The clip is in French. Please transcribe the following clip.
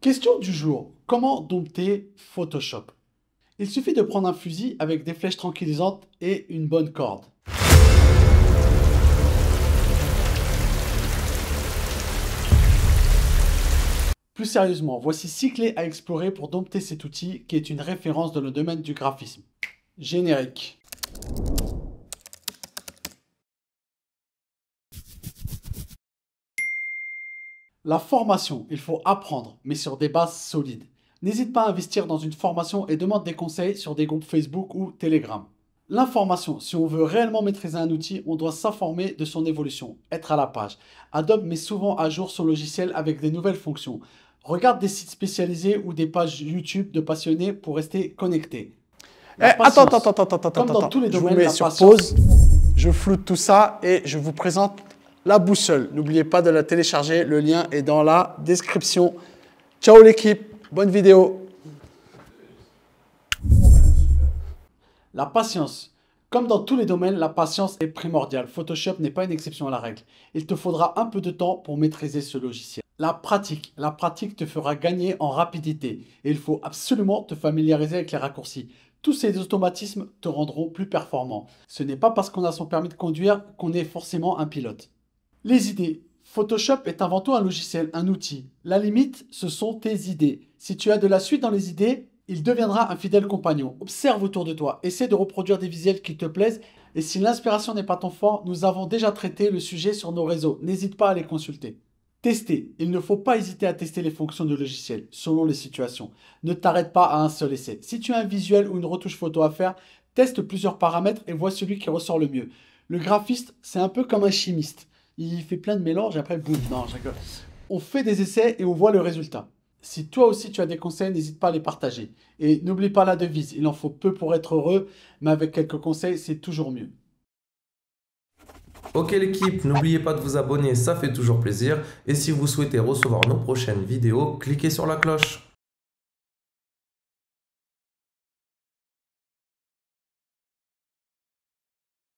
Question du jour. Comment dompter Photoshop Il suffit de prendre un fusil avec des flèches tranquillisantes et une bonne corde. Plus sérieusement, voici 6 clés à explorer pour dompter cet outil qui est une référence dans le domaine du graphisme. Générique. La formation, il faut apprendre, mais sur des bases solides. N'hésite pas à investir dans une formation et demande des conseils sur des groupes Facebook ou Telegram. L'information, si on veut réellement maîtriser un outil, on doit s'informer de son évolution, être à la page. Adobe met souvent à jour son logiciel avec des nouvelles fonctions. Regarde des sites spécialisés ou des pages YouTube de passionnés pour rester connecté. Eh, attends, attends, attends, attends, attends, attends. je vous mets sur pause, je floute tout ça et je vous présente la boussole. N'oubliez pas de la télécharger, le lien est dans la description. Ciao l'équipe, bonne vidéo. La patience. Comme dans tous les domaines, la patience est primordiale. Photoshop n'est pas une exception à la règle. Il te faudra un peu de temps pour maîtriser ce logiciel. La pratique. La pratique te fera gagner en rapidité. Et il faut absolument te familiariser avec les raccourcis. Tous ces automatismes te rendront plus performant. Ce n'est pas parce qu'on a son permis de conduire qu'on est forcément un pilote. Les idées. Photoshop est avant tout un logiciel, un outil. La limite, ce sont tes idées. Si tu as de la suite dans les idées, il deviendra un fidèle compagnon. Observe autour de toi, essaie de reproduire des visuels qui te plaisent et si l'inspiration n'est pas ton fort, nous avons déjà traité le sujet sur nos réseaux. N'hésite pas à les consulter. Tester. Il ne faut pas hésiter à tester les fonctions du logiciel selon les situations. Ne t'arrête pas à un seul essai. Si tu as un visuel ou une retouche photo à faire, teste plusieurs paramètres et vois celui qui ressort le mieux. Le graphiste, c'est un peu comme un chimiste il fait plein de mélanges, et après, boum, non, je On fait des essais et on voit le résultat. Si toi aussi tu as des conseils, n'hésite pas à les partager. Et n'oublie pas la devise, il en faut peu pour être heureux, mais avec quelques conseils, c'est toujours mieux. Ok l'équipe, n'oubliez pas de vous abonner, ça fait toujours plaisir. Et si vous souhaitez recevoir nos prochaines vidéos, cliquez sur la cloche.